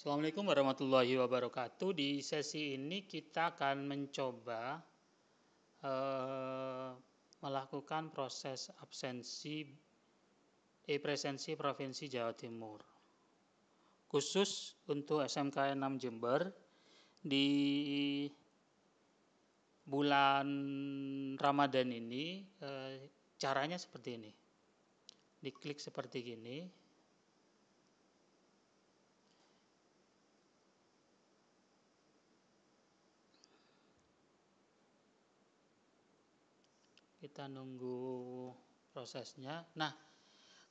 Assalamualaikum warahmatullahi wabarakatuh. Di sesi ini kita akan mencoba eh, melakukan proses absensi e presensi Provinsi Jawa Timur. Khusus untuk SMK 6 Jember di bulan Ramadan ini eh, caranya seperti ini. Diklik seperti gini. kita nunggu prosesnya nah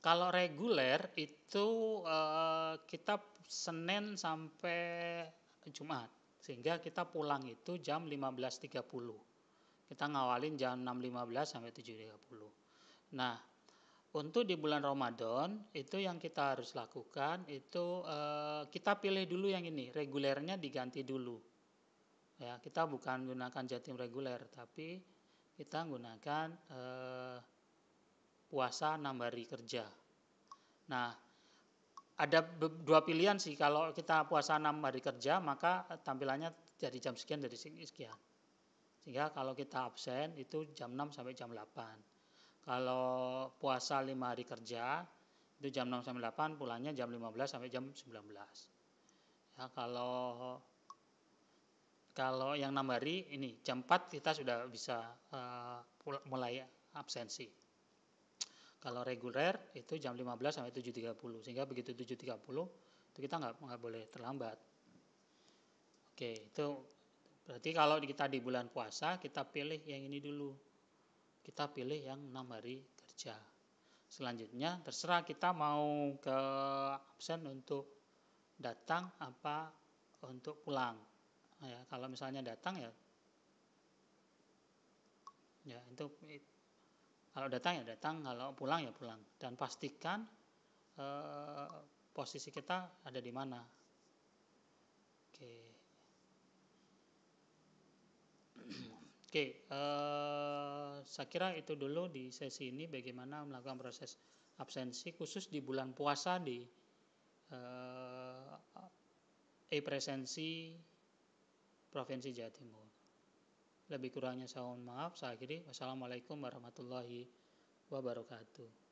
kalau reguler itu eh, kita Senin sampai Jumat sehingga kita pulang itu jam 15.30 kita ngawalin jam 6.15 sampai 7.30 nah untuk di bulan Ramadan itu yang kita harus lakukan itu eh, kita pilih dulu yang ini regulernya diganti dulu ya kita bukan gunakan jatim reguler tapi kita menggunakan eh, puasa enam hari kerja. Nah, ada dua pilihan sih kalau kita puasa enam hari kerja maka tampilannya dari jam sekian dari sekian. Sehingga kalau kita absen itu jam 6 sampai jam 8. Kalau puasa lima hari kerja itu jam 6 sampai 8, pulangnya jam 15 sampai jam 19. Ya, kalau kalau yang enam hari ini jam 4 kita sudah bisa uh, mulai absensi. Kalau reguler itu jam 15 sampai 7.30 sehingga begitu 7.30 itu kita nggak nggak boleh terlambat. Oke itu berarti kalau kita di bulan puasa kita pilih yang ini dulu. Kita pilih yang enam hari kerja. Selanjutnya terserah kita mau ke absen untuk datang apa untuk pulang ya kalau misalnya datang ya ya itu kalau datang ya datang kalau pulang ya pulang dan pastikan eh, posisi kita ada di mana oke oke eh, saya kira itu dulu di sesi ini bagaimana melakukan proses absensi khusus di bulan puasa di eh, e-presensi Provinsi Jawa Timur. Lebih kurangnya saya mohon maaf. Saya akhiri. Wassalamualaikum warahmatullahi wabarakatuh.